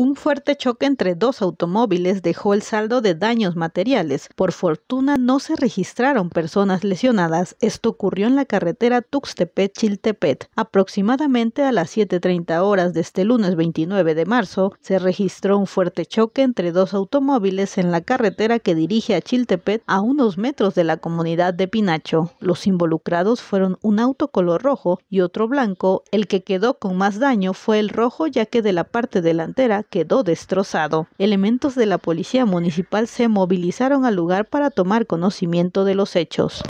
Un fuerte choque entre dos automóviles dejó el saldo de daños materiales. Por fortuna no se registraron personas lesionadas. Esto ocurrió en la carretera Tuxtepec-Chiltepet. Aproximadamente a las 7.30 horas de este lunes 29 de marzo se registró un fuerte choque entre dos automóviles en la carretera que dirige a Chiltepet a unos metros de la comunidad de Pinacho. Los involucrados fueron un auto color rojo y otro blanco. El que quedó con más daño fue el rojo ya que de la parte delantera quedó destrozado. Elementos de la policía municipal se movilizaron al lugar para tomar conocimiento de los hechos.